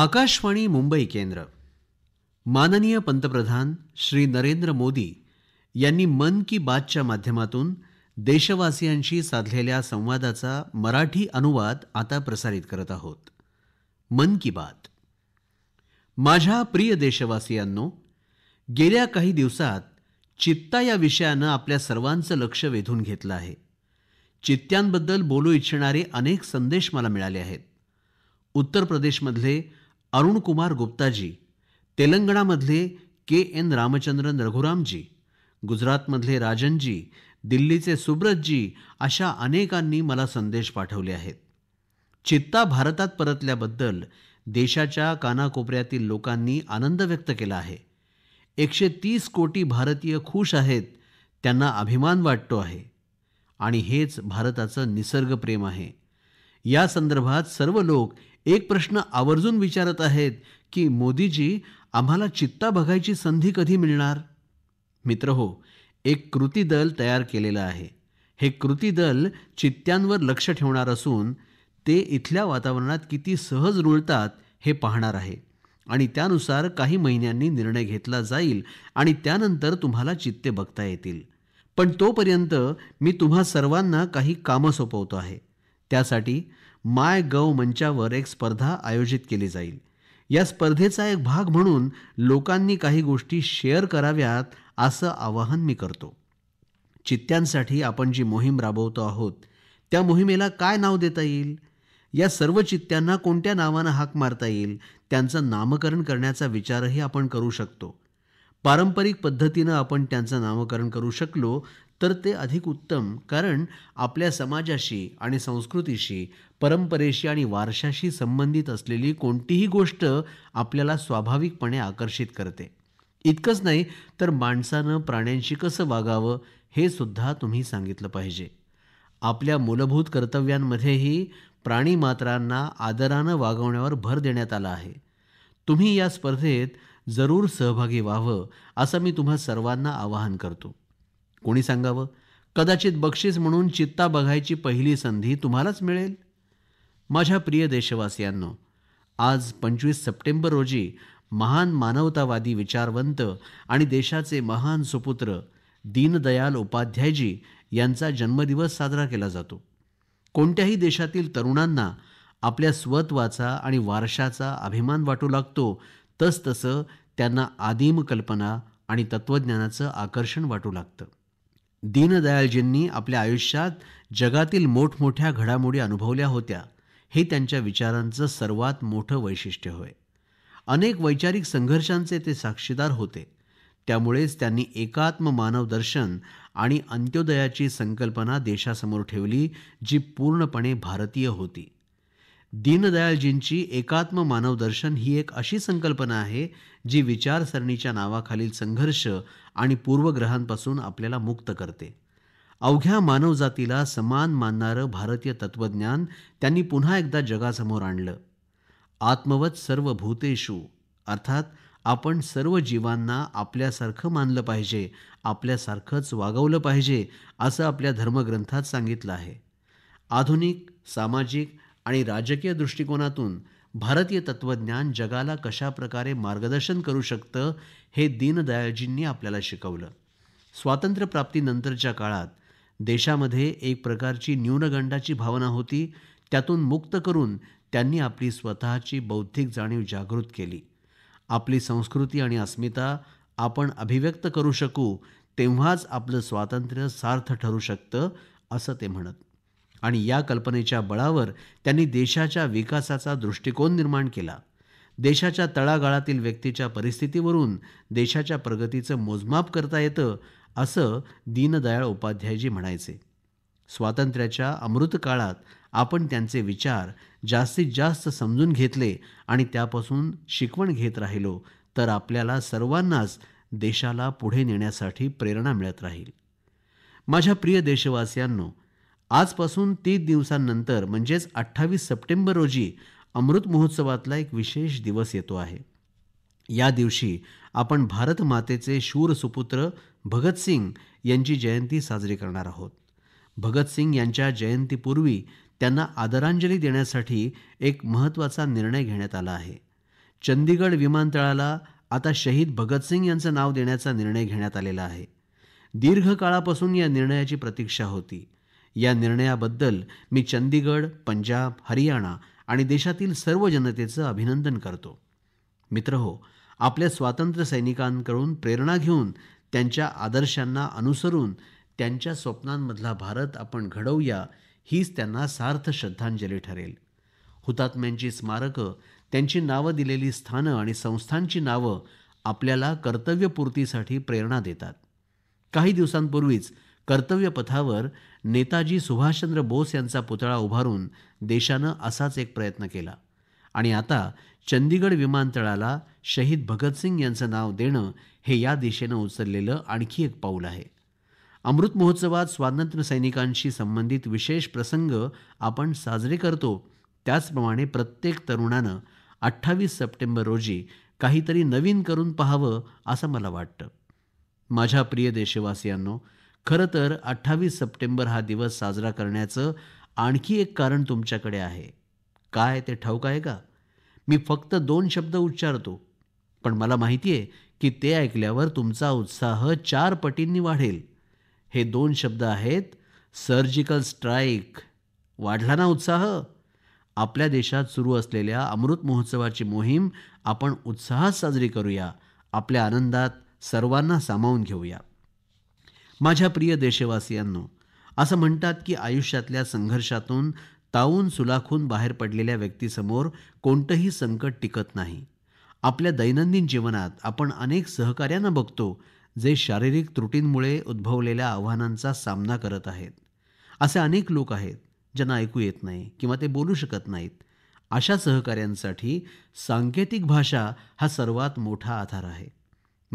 आकाशवाणी मुंबई केंद्र माननीय पंतप्रधान श्री नरेंद्र मोदी यांनी मन की बातच्या माध्यमातून देशवासियांशी साधलेल्या संवादाचा मराठी अनुवाद आता प्रसारित करत आहोत मन की बात माझ्या प्रिय देशवासियांनो गेल्या काही दिवसात चित्ता या विषयानं आपल्या सर्वांचं लक्ष वेधून घेतलं आहे चित्त्यांबद्दल बोलू इच्छिणारे अनेक संदेश मला मिळाले आहेत उत्तर प्रदेशमधले अरुण कुमार गुप्ताजी तेलंगणामधले के एन रामचंद्रन रघुरामजी गुजरातमधले राजनजी दिल्लीचे सुब्रतजी अशा अनेकांनी मला संदेश पाठवले आहेत चित्ता भारतात परतल्याबद्दल देशाच्या कानाकोपऱ्यातील लोकांनी आनंद व्यक्त केला आहे एकशे तीस कोटी भारतीय खुश आहेत त्यांना अभिमान वाटतो आहे आणि हेच भारताचं निसर्गप्रेम आहे या संदर्भात सर्व लोक एक प्रश्न आवर्जून विचारत आहेत की मोदीजी आम्हाला चित्ता बघायची संधी कधी मिळणार मित्र हो एक कृती दल तयार केलेलं आहे हे कृती दल चित्त्यांवर लक्ष ठेवणार असून ते इथल्या वातावरणात किती सहज रुळतात हे पाहणार आहे आणि त्यानुसार काही महिन्यांनी निर्णय घेतला जाईल आणि त्यानंतर तुम्हाला चित्ते बघता येतील पण तोपर्यंत मी तुम्हा सर्वांना काही कामं सोपवतो आहे त्यासाठी माय गव मंचावर एक स्पर्धा आयोजित केली जाईल या स्पर्धेचा एक भाग म्हणून लोकांनी काही गोष्टी शेअर कराव्यात असं आवाहन मी करतो चित्त्यांसाठी आपण जी मोहीम राबवतो आहोत त्या मोहिमेला काय नाव देता येईल या सर्व चित्त्यांना कोणत्या नावानं हाक मारता येईल त्यांचं नामकरण करण्याचा विचारही आपण करू शकतो पारंपरिक पद्धतीनं आपण त्यांचं नामकरण करू शकलो तर ते अधिक उत्तम कारण आपल्या समाजाशी आणि संस्कृतीशी परंपरेशी आणि वारशाशी संबंधित असलेली कोणतीही गोष्ट आपल्याला स्वाभाविकपणे आकर्षित करते इतकंच नाही तर माणसानं प्राण्यांशी कसं वागावं हे सुद्धा तुम्ही सांगितलं पाहिजे आपल्या मूलभूत कर्तव्यांमध्येही प्राणी मात्रांना आदरानं वागवण्यावर भर देण्यात आला आहे तुम्ही या स्पर्धेत जरूर सहभागी व्हावं असं मी तुम्हा सर्वांना आवाहन करतो कोणी सांगावं कदाचित बक्षीस म्हणून चित्ता बघायची पहिली संधी तुम्हालाच मिळेल माझ्या प्रिय देशवासियांनो आज पंचवीस सप्टेंबर रोजी महान मानवतावादी विचारवंत आणि देशाचे महान सुपुत्र दीनदयाल उपाध्यायजी यांचा जन्मदिवस साजरा केला जातो कोणत्याही देशातील तरुणांना आपल्या स्वत्वाचा आणि वारशाचा अभिमान वाटू लागतो तसतसं त्यांना आदिम कल्पना आणि तत्त्वज्ञानाचं आकर्षण वाटू लागतं दीनदयालजींनी आपल्या आयुष्यात जगातील मोठमोठ्या घडामोडी अनुभवल्या होत्या हे त्यांच्या विचारांचं सर्वात मोठं वैशिष्ट्य होय अनेक वैचारिक संघर्षांचे ते साक्षीदार होते त्यामुळेच त्यांनी एकात्म मानवदर्शन आणि अंत्योदयाची संकल्पना देशासमोर ठेवली जी पूर्णपणे भारतीय होती दीनदयाळजींची एकात्म मानवदर्शन ही एक अशी संकल्पना आहे जी विचारसरणीच्या नावाखालील संघर्ष आणि पूर्वग्रहांपासून आपल्याला मुक्त करते अवघ्या मानवजातीला समान मानणारं भारतीय तत्त्वज्ञान त्यांनी पुन्हा एकदा जगासमोर आणलं आत्मवत सर्व भूतेषु अर्थात आपण सर्व जीवांना आपल्यासारखं मानलं पाहिजे आपल्यासारखंच वागवलं पाहिजे असं आपल्या धर्मग्रंथात सांगितलं आहे आधुनिक सामाजिक आणि राजकीय दृष्टिकोनातून भारतीय तत्त्वज्ञान जगाला कशा प्रकारे मार्गदर्शन करू शकतं हे दीनदयाळजींनी आपल्याला शिकवलं स्वातंत्र्यप्राप्तीनंतरच्या काळात देशामध्ये एक प्रकारची न्यूनगंडाची भावना होती त्यातून मुक्त करून त्यांनी आपली स्वतःची बौद्धिक जाणीव जागृत केली आपली संस्कृती आणि अस्मिता आपण अभिव्यक्त करू शकू तेव्हाच आपलं स्वातंत्र्य सार्थ ठरू शकतं असं ते म्हणत आणि या कल्पनेच्या बळावर त्यांनी देशाच्या विकासाचा दृष्टिकोन निर्माण केला देशाच्या तळागाळातील व्यक्तीच्या परिस्थितीवरून देशाच्या प्रगतीचं मोजमाप करता येतं असं दीनदयाळ उपाध्यायजी म्हणायचे स्वातंत्र्याच्या अमृत काळात आपण त्यांचे विचार जास्तीत जास्त समजून घेतले आणि त्यापासून शिकवण घेत राहिलो तर आपल्याला सर्वांनाच देशाला पुढे नेण्यासाठी प्रेरणा मिळत राहील माझ्या प्रिय देशवासियांनो आजपासून तीन दिवसांनंतर म्हणजेच अठ्ठावीस सप्टेंबर रोजी अमृत महोत्सवातला एक विशेष दिवस येतो आहे या दिवशी आपण भारत मातेचे शूर सुपुत्र भगतसिंग यांची जयंती साजरी करणार आहोत भगतसिंग यांच्या जयंतीपूर्वी त्यांना आदरांजली देण्यासाठी एक महत्त्वाचा निर्णय घेण्यात आला आहे चंदीगड विमानतळाला आता शहीद भगतसिंग यांचं नाव देण्याचा निर्णय घेण्यात आलेला आहे दीर्घकाळापासून या निर्णयाची प्रतीक्षा होती या निर्णयाबद्दल मी चंदीगड पंजाब हरियाणा आणि देशातील सर्व जनतेचं अभिनंदन करतो मित्र हो आपल्या स्वातंत्र्य सैनिकांकडून प्रेरणा घेऊन त्यांच्या आदर्शांना अनुसरून त्यांच्या स्वप्नांमधला भारत आपण घडवूया हीच त्यांना सार्थ श्रद्धांजली ठरेल हुतात्म्यांची स्मारकं त्यांची नावं दिलेली स्थानं आणि संस्थांची नावं आपल्याला कर्तव्यपूर्तीसाठी प्रेरणा देतात काही दिवसांपूर्वीच कर्तव्यपथावर नेताजी सुभाषचंद्र बोस यांचा पुतळा उभारून देशानं असाच एक प्रयत्न केला आणि आता चंदीगड विमानतळाला शहीद भगतसिंग यांचं नाव देणं हे या दिशेनं उचललेलं आणखी एक पाऊल आहे अमृत महोत्सवात स्वातंत्र्य सैनिकांशी संबंधित विशेष प्रसंग आपण साजरे करतो त्याचप्रमाणे प्रत्येक तरुणानं अठ्ठावीस सप्टेंबर रोजी काहीतरी नवीन करून पाहावं असं मला वाटतं माझ्या प्रिय देशवासियांनो खरं तर अठ्ठावीस सप्टेंबर हा दिवस साजरा करण्याचं आणखी एक कारण तुमच्याकडे आहे काय ते ठाऊक आहे का मी फक्त दोन शब्द उच्चारतो पण मला माहिती आहे की ते ऐकल्यावर तुमचा उत्साह चार पटींनी वाढेल हे दोन शब्द आहेत सर्जिकल स्ट्राईक वाढला ना उत्साह आपल्या देशात सुरू असलेल्या अमृत महोत्सवाची मोहीम आपण उत्साहात साजरी करूया आपल्या आनंदात सर्वांना सामावून घेऊया माझ्या प्रिय देशवासियांनो असं म्हणतात की आयुष्यातल्या संघर्षातून तावून सुलाखून बाहेर पडलेल्या व्यक्तीसमोर कोणतंही संकट टिकत नाही आपल्या दैनंदिन जीवनात आपण अनेक सहकार्यांना बघतो जे शारीरिक त्रुटींमुळे उद्भवलेल्या आव्हानांचा सामना करत आहेत असे अनेक लोक आहेत ज्यांना ऐकू येत नाही किंवा ते बोलू शकत नाहीत अशा सहकाऱ्यांसाठी सांकेतिक भाषा हा सर्वात मोठा आधार आहे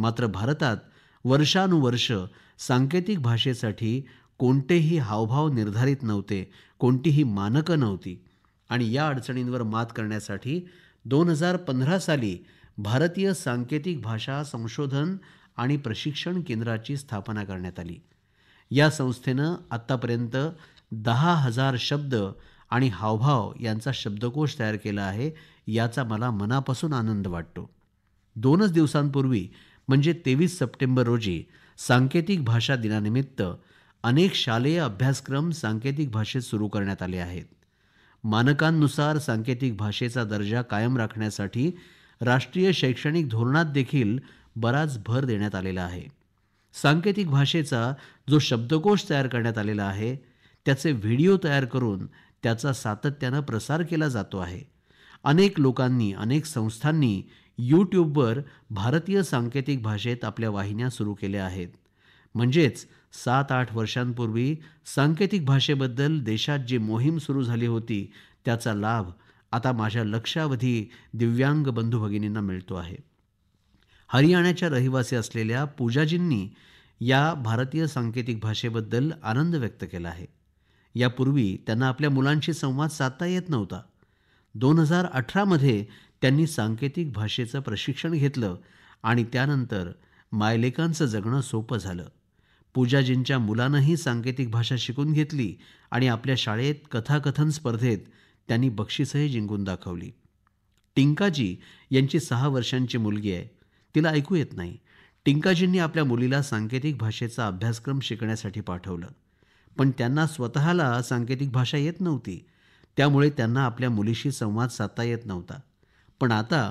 मात्र भारतात वर्षानुवर्ष सांकेतिक भाषेसाठी कोणतेही हावभाव निर्धारित नव्हते कोणतीही मानकं नव्हती आणि या अडचणींवर मात करण्यासाठी दोन हजार पंधरा साली भारतीय सांकेतिक भाषा संशोधन आणि प्रशिक्षण केंद्राची स्थापना करण्यात आली या संस्थेनं आत्तापर्यंत दहा हजार शब्द आणि हावभाव यांचा शब्दकोश तयार केला आहे याचा मला मनापासून आनंद वाटतो दोनच दिवसांपूर्वी म्हणजे तेवीस सप्टेंबर रोजी सांकेतिक भाषा दिनानिमित्त अनेक शालेय अभ्यासक्रम सांकेतिक भाषेत सुरू करण्यात आले आहेत मानकांनुसार सांकेतिक भाषेचा दर्जा कायम राखण्यासाठी राष्ट्रीय शैक्षणिक धोरणात देखील बराच भर देण्यात आलेला आहे सांकेतिक भाषेचा जो शब्दकोश तयार करण्यात आलेला आहे त्याचे व्हिडिओ तयार करून त्याचा सातत्यानं प्रसार केला जातो आहे अनेक लोकांनी अनेक संस्थांनी यूट्यूबवर भारतीय सांकेतिक भाषेत आपल्या वाहिन्या सुरू केल्या आहेत म्हणजेच सात आठ वर्षांपूर्वी सांकेतिक भाषेबद्दल देशात जी मोहीम सुरू झाली होती त्याचा लाभ आता माझ्या लक्षावधी दिव्यांग बंधू भगिनींना मिळतो आहे हरियाणाच्या रहिवासी असलेल्या पूजाजींनी या भारतीय सांकेतिक भाषेबद्दल आनंद व्यक्त केला आहे यापूर्वी त्यांना आपल्या मुलांशी संवाद साधता येत नव्हता दोन हजार अठरामध्ये त्यांनी सांकेतिक भाषेचं प्रशिक्षण घेतलं आणि त्यानंतर मायलेकांचं जगणं सोपं झालं पूजाजींच्या मुलानंही सांकेतिक भाषा शिकून घेतली आणि आपल्या शाळेत कथाकथन स्पर्धेत त्यांनी बक्षीसही जिंकून दाखवली टिंकाजी यांची सहा वर्षांची मुलगी आहे तिला ऐकू येत नाही टिंकाजींनी आपल्या मुलीला सांकेतिक भाषेचा अभ्यासक्रम शिकण्यासाठी पाठवलं पण त्यांना स्वतःला सांकेतिक भाषा येत नव्हती त्यामुळे त्यांना आपल्या मुलीशी संवाद साधता येत नव्हता पण आता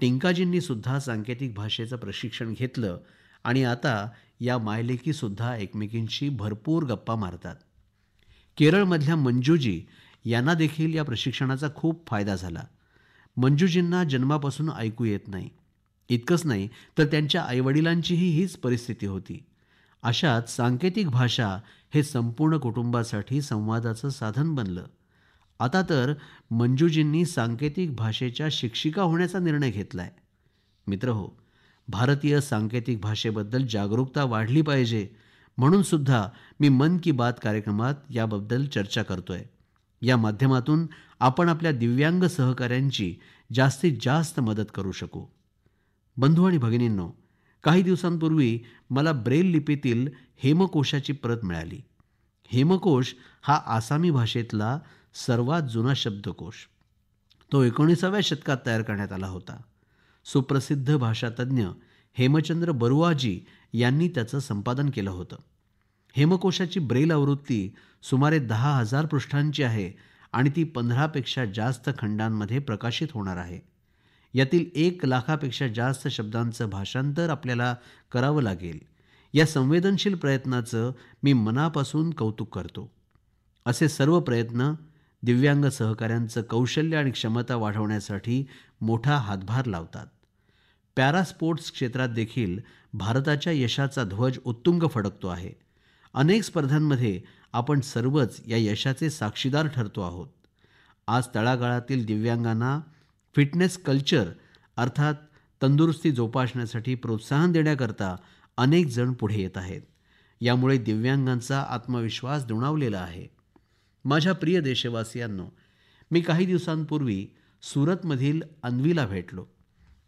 टिंकाजींनीसुद्धा सांकेतिक भाषेचं प्रशिक्षण घेतलं आणि आता या मायलेकीसुद्धा एकमेकींशी भरपूर गप्पा मारतात केरळमधल्या मंजूजी यांना देखील या प्रशिक्षणाचा खूप फायदा झाला मंजूजींना जन्मापासून ऐकू येत नाही इतकंच नाही तर त्यांच्या आईवडिलांचीही हीच परिस्थिती होती अशात सांकेतिक भाषा हे संपूर्ण कुटुंबासाठी संवादाचं साधन बनलं आता तर मंजूजींनी सांकेतिक भाषेच्या शिक्षिका होण्याचा निर्णय घेतला आहे मित्र हो भारतीय सांकेतिक भाषेबद्दल जागरूकता वाढली पाहिजे म्हणून सुद्धा मी मन की बात कार्यक्रमात याबद्दल चर्चा करतोय या माध्यमातून आपण आपल्या दिव्यांग सहकाऱ्यांची जास्तीत जास्त मदत करू शकू बंधू आणि भगिनींनो काही दिवसांपूर्वी मला ब्रेल लिपीतील हेमकोशाची प्रत मिळाली हेमकोश हा आसामी भाषेतला सर्वात जुना शब्दकोश तो एकोणीसाव्या शतकात तयार करण्यात आला होता सुप्रसिद्ध भाषातज्ञ हेमचंद्र बरुआजी यांनी त्याचं संपादन केलं होतं हेमकोशाची ब्रेल आवृत्ती सुमारे दहा हजार पृष्ठांची आहे आणि ती पंधरापेक्षा जास्त खंडांमध्ये प्रकाशित होणार आहे यातील एक लाखापेक्षा जास्त शब्दांचं भाषांतर आपल्याला करावं लागेल या संवेदनशील प्रयत्नाचं मी मनापासून कौतुक करतो असे सर्व प्रयत्न दिव्यांग सहकाऱ्यांचं कौशल्य आणि क्षमता वाढवण्यासाठी मोठा हातभार लावतात पॅरा स्पोर्ट्स क्षेत्रात देखील भारताच्या यशाचा ध्वज उत्तुंग फडकतो आहे अनेक स्पर्धांमध्ये आपण सर्वच या यशाचे साक्षीदार ठरतो आहोत आज तळागाळातील दिव्यांगांना फिटनेस कल्चर अर्थात तंदुरुस्ती जोपासण्यासाठी प्रोत्साहन देण्याकरता अनेक जण पुढे येत आहेत यामुळे दिव्यांगांचा आत्मविश्वास दुणावलेला आहे माझ्या प्रिय देशवासियांनो मी काही दिवसांपूर्वी सुरतमधील अन्वीला भेटलो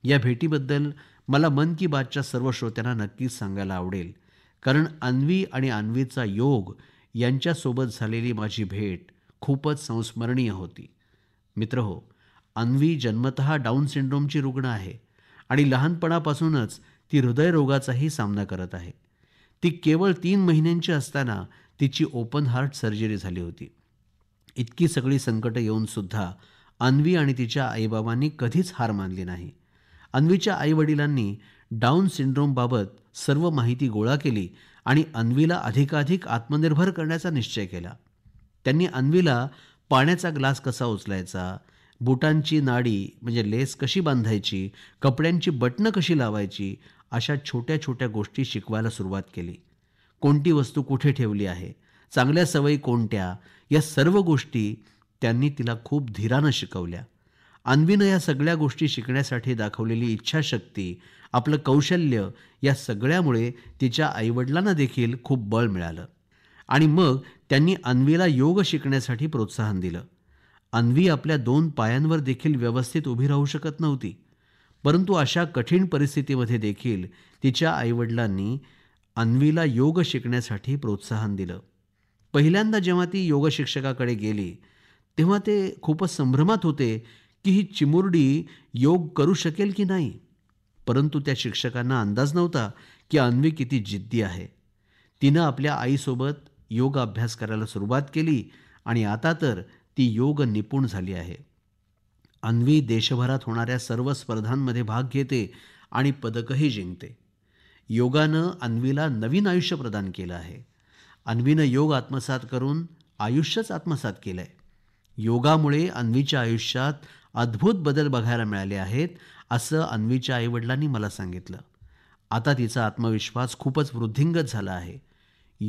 या भेटीबद्दल मला मन की बातच्या सर्व श्रोत्यांना नक्कीच सांगायला आवडेल कारण अन्वी आणि अन्वीचा योग यांच्यासोबत झालेली माझी भेट खूपच संस्मरणीय होती मित्र हो अन्वी जन्मत डाऊन सिंड्रोमची रुग्ण आहे आणि लहानपणापासूनच ती हृदयरोगाचाही सामना करत आहे ती केवळ तीन महिन्यांची असताना तिची ओपन हार्ट सर्जरी झाली होती इतकी सगळी संकटं येऊनसुद्धा अन्वी आणि तिच्या आईबाबांनी कधीच हार मानली नाही अन्वीच्या आईवडिलांनी डाऊन सिंड्रोमबाबत सर्व माहिती गोळा केली आणि अन्वीला अधिकाधिक आत्मनिर्भर करण्याचा निश्चय केला त्यांनी अन्वीला पाण्याचा ग्लास कसा उचलायचा बुटांची नाडी म्हणजे लेस कशी बांधायची कपड्यांची बटणं कशी लावायची अशा छोट्या छोट्या गोष्टी शिकवायला सुरुवात केली कोणती वस्तू कुठे ठेवली आहे चांगल्या सवयी कोणत्या या सर्व गोष्टी त्यांनी तिला खूप धीरानं शिकवल्या अन्वीनं या सगळ्या गोष्टी शिकण्यासाठी दाखवलेली इच्छाशक्ती आपलं कौशल्य या सगळ्यामुळे तिच्या आईवडिलांना देखील खूप बळ मिळालं आणि मग त्यांनी अन्वीला योग शिकण्यासाठी प्रोत्साहन दिलं अन्वी आपल्या दोन पायांवर देखील व्यवस्थित उभी राहू शकत नव्हती परंतु अशा कठीण परिस्थितीमध्ये देखील तिच्या आईवडिलांनी अन्वीला योग शिकण्यासाठी प्रोत्साहन दिलं पहिल्यांदा जेव्हा ती योग शिक्षकाकडे गेली तेव्हा ते खूपच संभ्रमात होते की ही चिमुरडी योग करू शकेल की नाही परंतु त्या शिक्षकांना अंदाज नव्हता की अन्वी किती जिद्दी आहे तिनं आपल्या आईसोबत योग अभ्यास करायला सुरुवात केली आणि आता तर ती योग निपुण झाली आहे अन्वी देशभरात होणाऱ्या सर्व स्पर्धांमध्ये भाग घेते आणि पदकही जिंकते योगानं अन्वीला नवीन आयुष्य प्रदान केलं आहे अन्वीनं योग आत्मसात करून आयुष्यच आत्मसात केलं आहे योगामुळे अन्वीच्या आयुष्यात अद्भुत बदल बघायला मिळाले आहेत असं अन्वीच्या आईवडिलांनी मला सांगितलं आता तिचा आत्मविश्वास खूपच वृद्धिंगत झाला आहे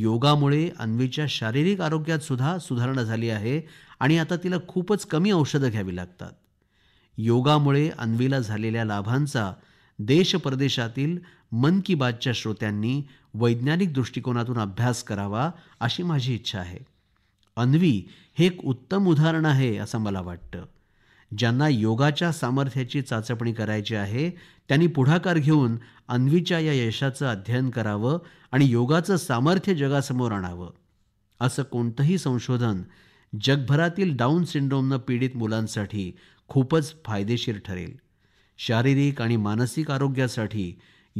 योगामुळे अन्वीच्या शारीरिक आरोग्यात सुद्धा सुधारणा झाली आहे आणि आता तिला खूपच कमी औषधं घ्यावी लागतात योगामुळे अन्वीला झालेल्या लाभांचा देश मन की बातच्या श्रोत्यांनी वैज्ञानिक दृष्टिकोनातून अभ्यास करावा अशी माझी इच्छा आहे अन्वी हे एक उत्तम उदाहरण आहे असं मला वाटतं ज्यांना योगाच्या सामर्थ्याची चाचपणी करायची आहे त्यांनी पुढाकार घेऊन अन्वीच्या या यशाचं अध्ययन करावं आणि योगाचं सामर्थ्य जगासमोर आणावं असं कोणतंही संशोधन जगभरातील डाऊन सिंड्रोमनं पीडित मुलांसाठी खूपच फायदेशीर ठरेल शारीरिक आणि मानसिक आरोग्यासाठी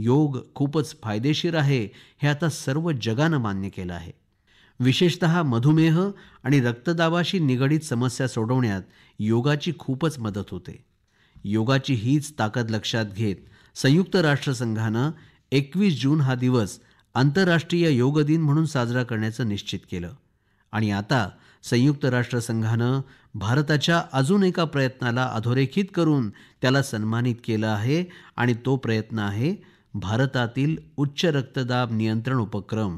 योग खूपच फायदेशीर आहे हे आता सर्व जगानं मान्य केलं आहे विशेषत मधुमेह आणि रक्तदाबाशी निगडीत समस्या सोडवण्यात योगाची खूपच मदत होते योगाची हीच ताकद लक्षात घेत संयुक्त राष्ट्रसंघानं एकवीस जून हा दिवस आंतरराष्ट्रीय योग दिन म्हणून साजरा करण्याचं निश्चित केलं आणि आता संयुक्त राष्ट्रसंघानं भारताच्या अजून एका प्रयत्नाला अधोरेखित करून त्याला सन्मानित केलं आहे आणि तो प्रयत्न आहे भारतातील उच्च रक्तदाब नियंत्रण उपक्रम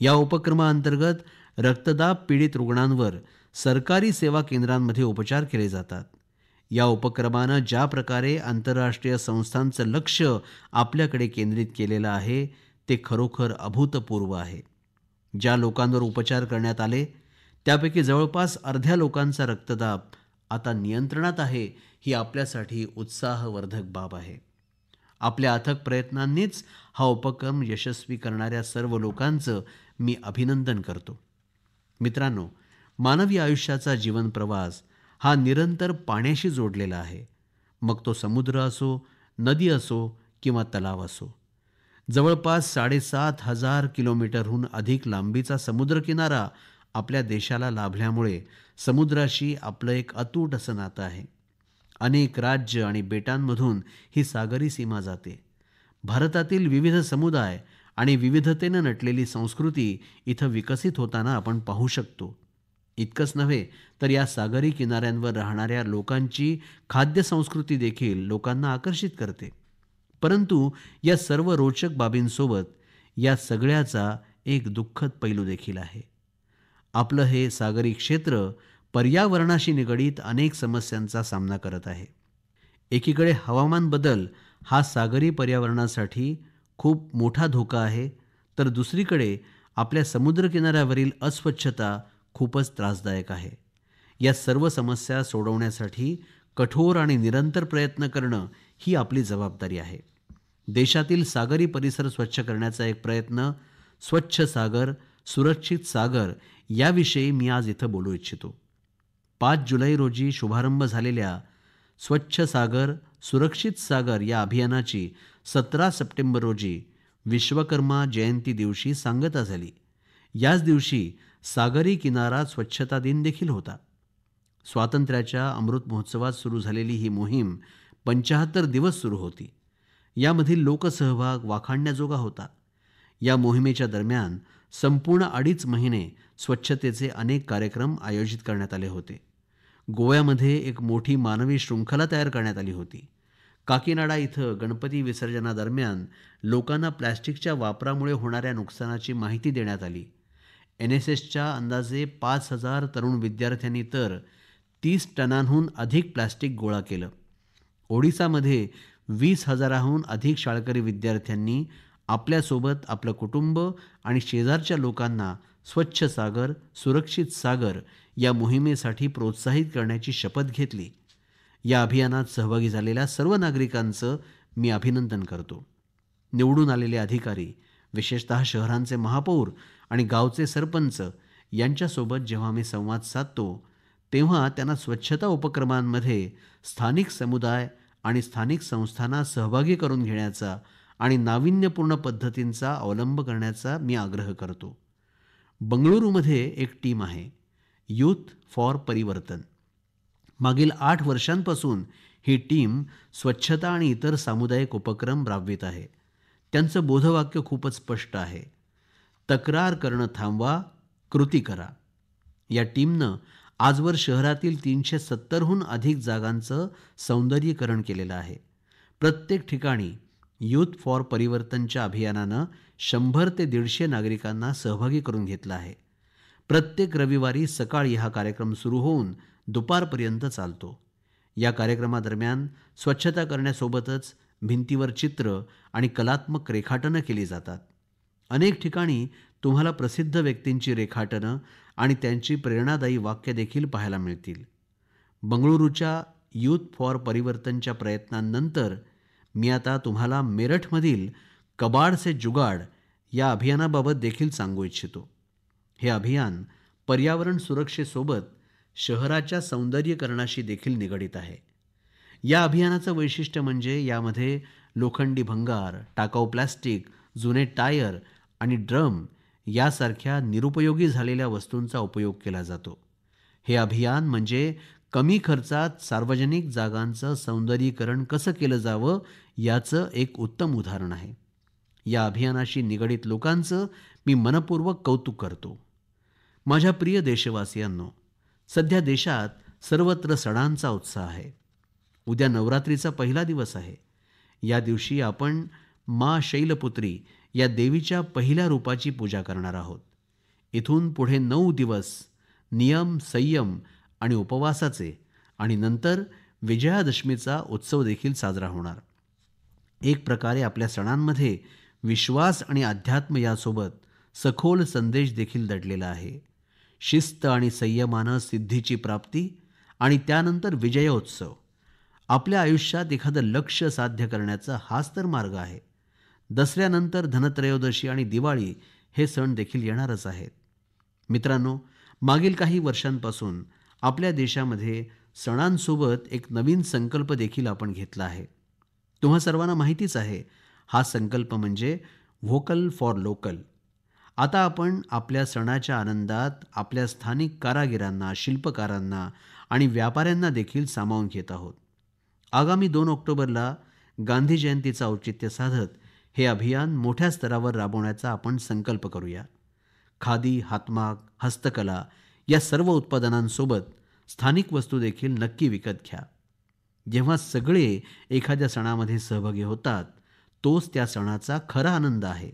या उपक्रमाअंतर्गत रक्तदाब पीडित रुग्णांवर सरकारी सेवा केंद्रांमध्ये उपचार केले जातात या उपक्रमानं ज्या प्रकारे आंतरराष्ट्रीय संस्थांचं लक्ष आपल्याकडे केंद्रित केलेलं आहे ते खरोखर अभूतपूर्व आहे ज्या लोकांवर उपचार करण्यात आले त्यापैकी जवळपास अर्ध्या लोकांचा रक्तदाब आता नियंत्रणात आहे ही आपल्यासाठी उत्साहवर्धक बाब आहे आपल्या अथक प्रयत्नांनीच हा उपक्रम यशस्वी करणाऱ्या सर्व लोकांचं मी अभिनंदन करतो मित्रांनो मानवी आयुष्याचा जीवन प्रवास हा निरंतर पाण्याशी जोडलेला आहे मग तो समुद्र असो नदी असो किंवा तलाव असो जवळपास साडेसात हजार किलोमीटरहून अधिक लांबीचा समुद्रकिनारा आपल्या देशाला लाभल्यामुळे समुद्राशी आपलं एक अतूट असं नातं आहे अनेक राज्य आणि बेटांमधून ही सागरी सीमा जाते भारतातील विविध समुदाय आणि विविधतेनं नटलेली संस्कृती इथं विकसित होताना आपण पाहू शकतो इतकंच नव्हे तर या सागरी किनाऱ्यांवर राहणाऱ्या लोकांची खाद्यसंस्कृती देखील लोकांना आकर्षित करते परंतु या सर्व रोचक बाबींसोबत या सगळ्याचा एक दुःखद पैलू देखील आहे आपलं हे सागरी क्षेत्र पर्यावरणाशी निगडीत अनेक समस्यांचा सामना करत आहे एकीकडे हवामान बदल हा सागरी पर्यावरणासाठी खूप मोठा धोका आहे तर दुसरीकडे आपल्या समुद्रकिनाऱ्यावरील अस्वच्छता खूपच त्रासदायक आहे या सर्व समस्या सोडवण्यासाठी कठोर आणि निरंतर प्रयत्न करणं ही आपली जबाबदारी आहे देशातील सागरी परिसर स्वच्छ करण्याचा एक प्रयत्न स्वच्छ सागर सुरक्षित सागर याविषयी मी आज इथं बोलू इच्छितो पाच जुलै रोजी शुभारंभ झालेल्या स्वच्छ सागर सुरक्षित सागर या अभियानाची सतरा सप्टेंबर रोजी विश्वकर्मा जयंती दिवशी सांगता झाली याच दिवशी सागरी किनारा स्वच्छता दिन देखील होता स्वातंत्र्याच्या अमृत महोत्सवात सुरू झालेली ही मोहीम पंचाहत्तर दिवस सुरू होती यामधील लोकसहभाग वाखाणण्याजोगा होता या मोहिमेच्या दरम्यान संपूर्ण अडीच महिने स्वच्छतेचे अनेक कार्यक्रम आयोजित करण्यात आले होते गोव्यामध्ये एक मोठी मानवी शृंखला तयार करण्यात आली होती काकीनाडा इथं गणपती विसर्जनादरम्यान लोकांना प्लॅस्टिकच्या वापरामुळे होणाऱ्या नुकसानाची माहिती देण्यात आली एन एस एसच्या अंदाजे पाच हजार तरुण विद्यार्थ्यांनी तर तीस टनांहून अधिक प्लॅस्टिक गोळा केलं ओडिसामध्ये वीस हजाराहून अधिक शाळकरी विद्यार्थ्यांनी आपल्यासोबत आपलं कुटुंब आणि शेजारच्या लोकांना स्वच्छ सागर सुरक्षित सागर या मोहिमेसाठी प्रोत्साहित करण्याची शपथ घेतली या अभियानात सहभागी झालेल्या सर्व नागरिकांचं मी अभिनंदन करतो निवडून आलेले अधिकारी विशेषत शहरांचे महापौर आणि गावचे सरपंच यांच्यासोबत जेव्हा मी संवाद साधतो तेव्हा त्यांना स्वच्छता उपक्रमांमध्ये स्थानिक समुदाय आणि स्थानिक संस्थांना सहभागी करून घेण्याचा आणि नाविन्यपूर्ण पद्धतींचा अवलंब करण्याचा मी आग्रह करतो बंगळुरूमध्ये एक टीम आहे यूथ फॉर परिवर्तन मागील आठ वर्षांपासून ही टीम स्वच्छता आणि इतर सामुदायिक उपक्रम राबवित आहे त्यांचं बोधवाक्य खूपच स्पष्ट आहे तक्रार करणं थांबवा कृती करा या टीमनं आजवर शहरातील तीनशे सत्तरहून अधिक जागांचं सौंदर्यीकरण केलेलं आहे प्रत्येक ठिकाणी यूथ फॉर परिवर्तनच्या अभियानानं शंभर ते दीडशे नागरिकांना सहभागी करून घेतलं आहे प्रत्येक रविवारी सकाळी हा कार्यक्रम सुरू होऊन दुपारपर्यंत चालतो या कार्यक्रमादरम्यान स्वच्छता करण्यासोबतच भिंतीवर चित्र आणि कलात्मक रेखाटनं केली जातात अनेक ठिकाणी तुम्हाला प्रसिद्ध व्यक्तींची रेखाटनं आणि त्यांची प्रेरणादायी वाक्य देखील पाहायला मिळतील बंगळुरूच्या यूथ फॉर परिवर्तनच्या प्रयत्नांनंतर मी आता तुम्हाला मेरठमधील कबाड से जुगाड या अभियानाबाबत देखील सांगू इच्छितो हे अभियान पर्यावरण सुरक्षेसोबत शहराच्या सौंदर्यीकरणाशी देखील निगडित आहे या अभियानाचं वैशिष्ट्य म्हणजे यामध्ये लोखंडी भंगार टाकाऊ प्लास्टिक जुने टायर आणि ड्रम यासारख्या निरुपयोगी झालेल्या वस्तूंचा उपयोग केला जातो हे अभियान म्हणजे कमी खर्चात सार्वजनिक जागांचं सौंदर्यीकरण कसं केलं जावं याचं एक उत्तम उदाहरण आहे या अभियानाशी निगडित लोकांचं मी मनपूर्वक कौतुक करतो माझ्या प्रिय देशवासियांनो सध्या देशात सर्वत्र सणांचा उत्साह आहे उद्या नवरात्रीचा पहिला दिवस आहे या दिवशी आपण मा शैलपुत्री या देवीच्या पहिल्या रूपाची पूजा करणार आहोत इथून पुढे नऊ दिवस नियम संयम आणि उपवासाचे आणि नंतर विजयादशमीचा उत्सव देखील साजरा होणार एक प्रकारे आपल्या सणांमध्ये विश्वास आणि अध्यात्म यासोबत सखोल संदेश देखील दडलेला आहे शिस्त आणि संयमानं सिद्धीची प्राप्ती आणि त्यानंतर विजयोत्सव आपल्या आयुष्यात एखादं लक्ष साध्य करण्याचा हाच तर मार्ग आहे दसऱ्यानंतर धनत्रयोदशी आणि दिवाळी हे सण देखील येणारच आहेत मित्रांनो मागील काही वर्षांपासून आपल्या देशामध्ये सणांसोबत एक नवीन संकल्प देखील आपण घेतला आहे तुम्हा सर्वांना माहितीच आहे हा संकल्प म्हणजे व्होकल फॉर लोकल आता आपण आपल्या सणाच्या आनंदात आपल्या स्थानिक कारागिरांना शिल्पकारांना आणि व्यापाऱ्यांना देखील सामावून घेत आहोत आगामी दोन ऑक्टोबरला गांधी जयंतीचं औचित्य साधत हे अभियान मोठ्या स्तरावर राबवण्याचा आपण संकल्प करूया खादी हातमाग हस्तकला या सर्व उत्पादनांसोबत स्थानिक वस्तू देखील नक्की विकत घ्या जेव्हा सगळे एखाद्या सणामध्ये सहभागी होतात तोच त्या सणाचा खरा आनंद आहे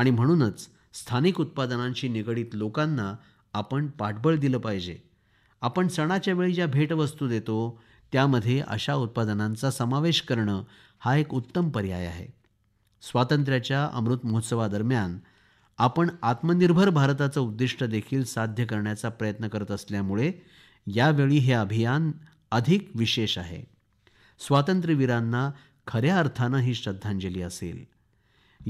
आणि म्हणूनच स्थानिक उत्पादनांशी निगडीत लोकांना आपण पाठबळ दिलं पाहिजे आपण सणाच्या वेळी ज्या भेटवस्तू देतो त्यामध्ये अशा उत्पादनांचा समावेश करणं हा एक उत्तम पर्याय आहे स्वातंत्र्याच्या अमृत महोत्सवादरम्यान आपण आत्मनिर्भर भारताचं उद्दिष्ट देखील साध्य करण्याचा प्रयत्न करत असल्यामुळे यावेळी हे अभियान अधिक विशेष आहे स्वातंत्र्यवीरांना खऱ्या अर्थानं ही श्रद्धांजली असेल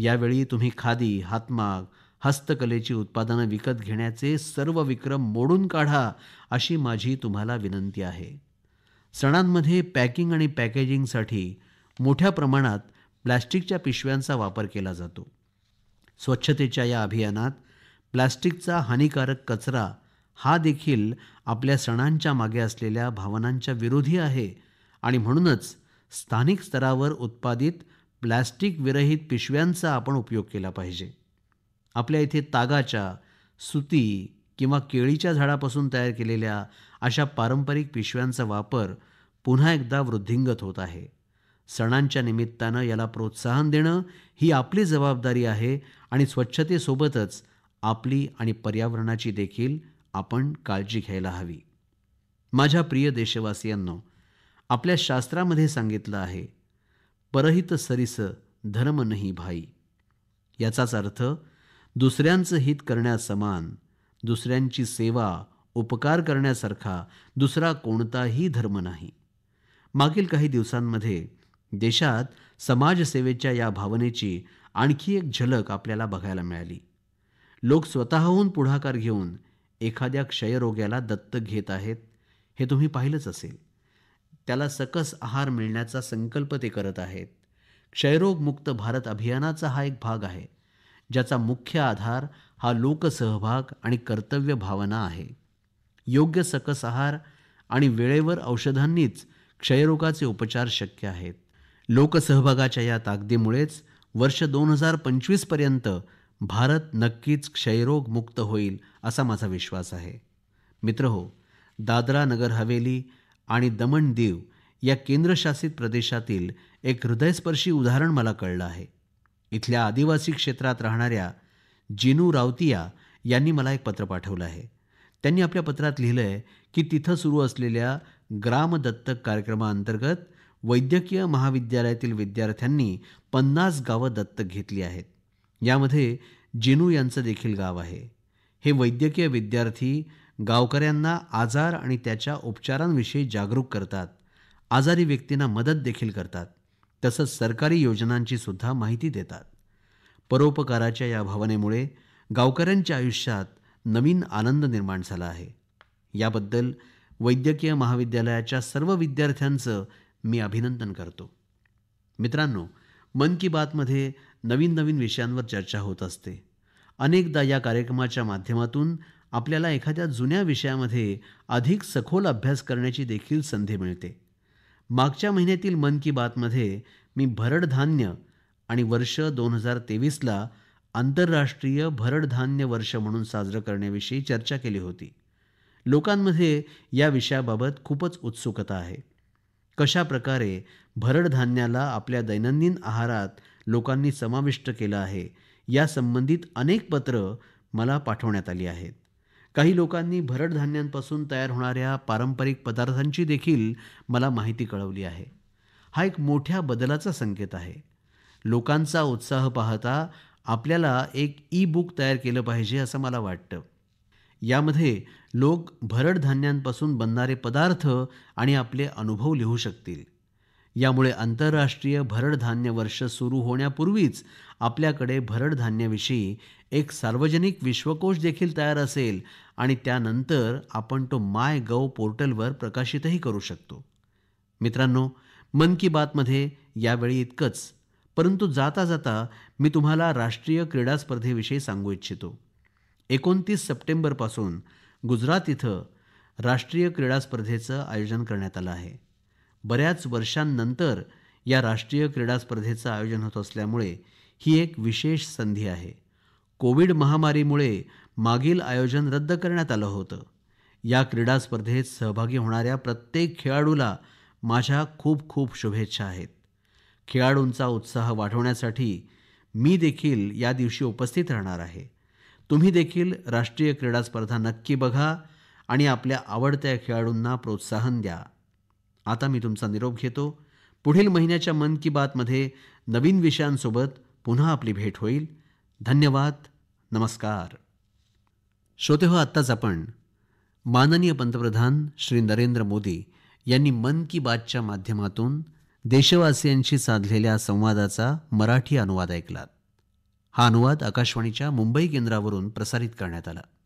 यावेळी तुम्ही खादी हातमाग हस्तकलेची उत्पादनं विकत घेण्याचे सर्व विक्रम मोडून काढा अशी माझी तुम्हाला विनंती आहे सणांमध्ये पॅकिंग आणि पॅकेजिंगसाठी मोठ्या प्रमाणात प्लॅस्टिकच्या पिशव्यांचा वापर केला जातो स्वच्छतेच्या या अभियानात प्लास्टिकचा हानिकारक कचरा हा देखील आपल्या सणांच्या मागे असलेल्या भावनांच्या विरोधी आहे आणि म्हणूनच स्थानिक स्तरावर उत्पादित प्लॅस्टिक विरहित पिशव्यांचा आपण उपयोग केला पाहिजे आपल्या इथे तागाच्या सुती किंवा केळीच्या झाडापासून तयार केलेल्या अशा पारंपरिक पिशव्यांचा वापर पुन्हा एकदा वृद्धिंगत होत आहे सणांच्या निमित्तानं याला प्रोत्साहन देणं ही आपली जबाबदारी आहे आणि स्वच्छतेसोबतच आपली आणि पर्यावरणाची देखील आपण काळजी घ्यायला हवी माझ्या प्रिय देशवासियांनो आपल्या शास्त्रामध्ये सांगितलं आहे परहित सरिस धर्म नाही भाई याचाच अर्थ दुसऱ्यांचं हित करण्यासमान दुसऱ्यांची सेवा उपकार करण्यासारखा दुसरा कोणताही धर्म नाही मागील काही दिवसांमध्ये देशात समाजसेवेच्या या भावनेची आणखी एक झलक आपल्याला बघायला मिळाली लोक स्वतःहून पुढाकार घेऊन एखाद्या क्षयरोग्याला दत्तक घेत आहेत हे तुम्ही पाहिलंच असेल त्याला सकस आहार मिळण्याचा संकल्प ते करत आहेत क्षयरोगमुक्त भारत अभियानाचा हा एक भाग आहे ज्याचा मुख्य आधार हा लोकसहभाग आणि कर्तव्य भावना आहे योग्य सकस आहार आणि वेळेवर औषधांनीच क्षयरोगाचे उपचार शक्य आहेत लोकसहभागाच्या या ताकदीमुळेच वर्ष दोन हजार पंचवीसपर्यंत भारत नक्कीच क्षयरोग मुक्त होईल असा माझा विश्वास आहे मित्र हो दादरा नगर हवेली आणि दमण दीव या केंद्रशासित प्रदेशातील एक हृदयस्पर्शी उदाहरण मला कळलं आहे इथल्या आदिवासी क्षेत्रात राहणाऱ्या जिनू रावतिया यांनी मला एक पत्र पाठवलं आहे त्यांनी आपल्या पत्रात लिहिलं आहे की तिथं सुरू असलेल्या ग्राम दत्तक कार्यक्रमाअंतर्गत वैद्यकीय महाविद्यालयातील विद्यार्थ्यांनी पन्नास गावं दत्तक घेतली आहेत यामध्ये जिनू यांचं देखील गाव आहे हे वैद्यकीय विद्यार्थी गावकऱ्यांना आजार आणि त्याच्या उपचारांविषयी जागरूक करतात आजारी व्यक्तींना मदत देखील करतात तसंच सरकारी योजनांची सुद्धा माहिती देतात परोपकाराच्या या भावनेमुळे गावकऱ्यांच्या आयुष्यात नवीन आनंद निर्माण झाला आहे याबद्दल वैद्यकीय महाविद्यालयाच्या सर्व विद्यार्थ्यांचं मी अभिनंदन करतो मित्रांनो मन की बातमध्ये नवीन नवीन विषयांवर चर्चा होत असते अनेकदा या कार्यक्रमाच्या माध्यमातून आपल्याला एखाद्या जुन्या विषयामध्ये अधिक सखोल अभ्यास करण्याची देखील संधी मिळते मागच्या महिन्यातील मन की बातमध्ये मी भरडधान्य आणि वर्ष दोन हजार तेवीसला आंतरराष्ट्रीय भरडधान्य वर्ष म्हणून साजरं करण्याविषयी चर्चा केली होती लोकांमध्ये या विषयाबाबत खूपच उत्सुकता आहे कशा प्रकारे भरड धान्याला आपल्या दैनंदिन आहारात लोकांनी समाविष्ट केलं आहे या संबंधित अनेक पत्र मला पाठवण्यात आली आहेत काही लोकांनी भरड धान्यांपासून तयार होणाऱ्या पारंपरिक पदार्थांची देखील मला माहिती कळवली आहे हा एक मोठ्या बदलाचा संकेत आहे लोकांचा उत्साह पाहता आपल्याला एक ई बुक तयार केलं पाहिजे असं मला वाटतं यामध्ये लोक भरड धान्यांपासून बनणारे पदार्थ आणि आपले अनुभव लिहू शकतील यामुळे आंतरराष्ट्रीय भरडधान्य वर्ष सुरू होण्यापूर्वीच आपल्याकडे भरडधान्याविषयी एक सार्वजनिक विश्वकोश देखील तयार असेल आणि त्यानंतर आपण तो माय गव पोर्टलवर प्रकाशितही करू शकतो मित्रांनो मन की बातमध्ये यावेळी इतकंच परंतु जाता जाता मी तुम्हाला राष्ट्रीय क्रीडा स्पर्धेविषयी सांगू इच्छितो एकोणतीस सप्टेंबरपासून गुजरात इथं राष्ट्रीय क्रीडा स्पर्धेचं आयोजन करण्यात आलं आहे बऱ्याच वर्षांनंतर या राष्ट्रीय क्रीडा स्पर्धेचं आयोजन होत असल्यामुळे ही एक विशेष संधी आहे कोविड महामारीमुळे मागील आयोजन रद्द करण्यात आलं होतं या क्रीडा स्पर्धेत सहभागी होणाऱ्या प्रत्येक खेळाडूला माझ्या खूप खूप शुभेच्छा आहेत खेळाडूंचा उत्साह वाढवण्यासाठी मी देखील या दिवशी उपस्थित राहणार आहे तुम्ही देखील राष्ट्रीय क्रीडा स्पर्धा नक्की बघा आणि आपल्या आवडत्या खेळाडूंना प्रोत्साहन द्या आता मी तुमचा निरोप घेतो पुढील महिन्याच्या मन की बातमध्ये नवीन विषयांसोबत पुन्हा आपली भेट होईल धन्यवाद नमस्कार श्रोते हो आत्ताच आपण माननीय पंतप्रधान श्री नरेंद्र मोदी यांनी मन की बातच्या माध्यमातून देशवासियांशी साधलेल्या संवादाचा मराठी अनुवाद ऐकलात हा अनुवाद आकाशवाणीच्या मुंबई केंद्रावरून प्रसारित करण्यात आला